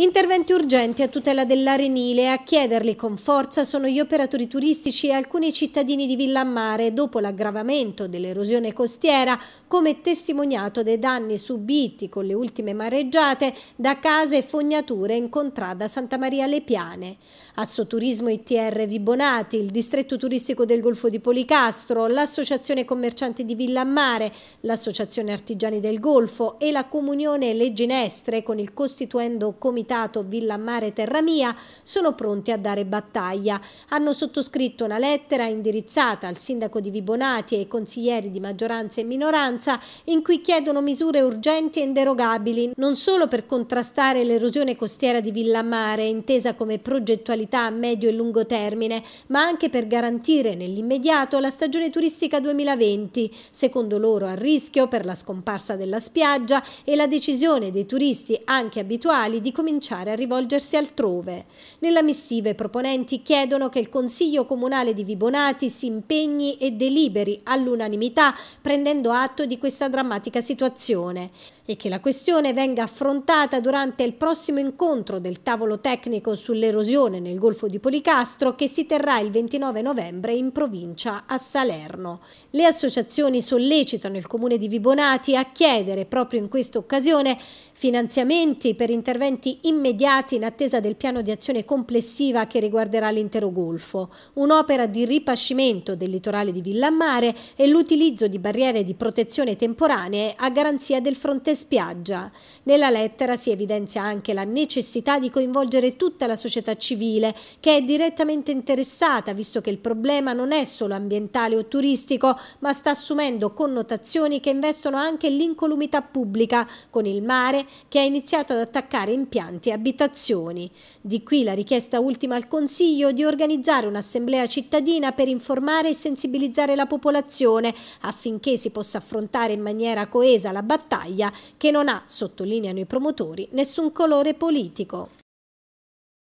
Interventi urgenti a tutela dell'Arenile. A chiederli con forza sono gli operatori turistici e alcuni cittadini di Villammare dopo l'aggravamento dell'erosione costiera, come testimoniato dai danni subiti con le ultime mareggiate da case e fognature in contrada Santa Maria Le Piane. Assoturismo ITR Vibonati, il distretto turistico del Golfo di Policastro, l'Associazione Commercianti di Villammare, l'Associazione Artigiani del Golfo e la Comunione Le Ginestre con il costituendo comitato Villa Mare Villamare Terramia sono pronti a dare battaglia. Hanno sottoscritto una lettera indirizzata al sindaco di Vibonati e ai consiglieri di maggioranza e minoranza in cui chiedono misure urgenti e inderogabili non solo per contrastare l'erosione costiera di Villa Mare intesa come progettualità a medio e lungo termine, ma anche per garantire nell'immediato la stagione turistica 2020, secondo loro a rischio per la scomparsa della spiaggia e la decisione dei turisti anche abituali di cominciare rinunciare a rivolgersi altrove. Nella missiva i proponenti chiedono che il Consiglio Comunale di Vibonati si impegni e deliberi all'unanimità prendendo atto di questa drammatica situazione e che la questione venga affrontata durante il prossimo incontro del tavolo tecnico sull'erosione nel Golfo di Policastro che si terrà il 29 novembre in provincia a Salerno. Le associazioni sollecitano il comune di Vibonati a chiedere proprio in questa occasione finanziamenti per interventi immediati in attesa del piano di azione complessiva che riguarderà l'intero golfo, un'opera di ripascimento del litorale di Villamare e l'utilizzo di barriere di protezione temporanee a garanzia del fronte spiaggia. Nella lettera si evidenzia anche la necessità di coinvolgere tutta la società civile, che è direttamente interessata, visto che il problema non è solo ambientale o turistico, ma sta assumendo connotazioni che investono anche l'incolumità pubblica, con il mare che ha iniziato ad attaccare impianti e abitazioni. Di qui la richiesta ultima al Consiglio di organizzare un'assemblea cittadina per informare e sensibilizzare la popolazione affinché si possa affrontare in maniera coesa la battaglia che non ha, sottolineano i promotori, nessun colore politico.